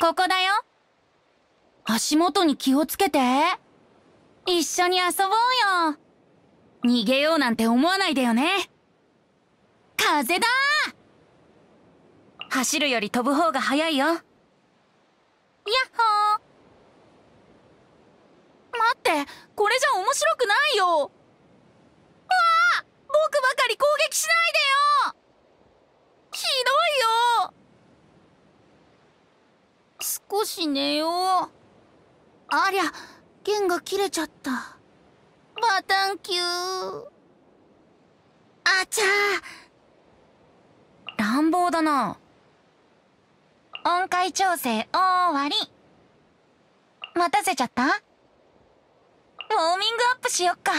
ここだよ足元に気をつけて一緒に遊ぼうよ逃げようなんて思わないでよね風だ走るより飛ぶ方が早いよやっほー待ってこれじゃ面白くないよ少し寝ようありゃ弦が切れちゃったバタンキューあちゃ乱暴だな音階調整終わり待たせちゃったウォーミングアップしよっか。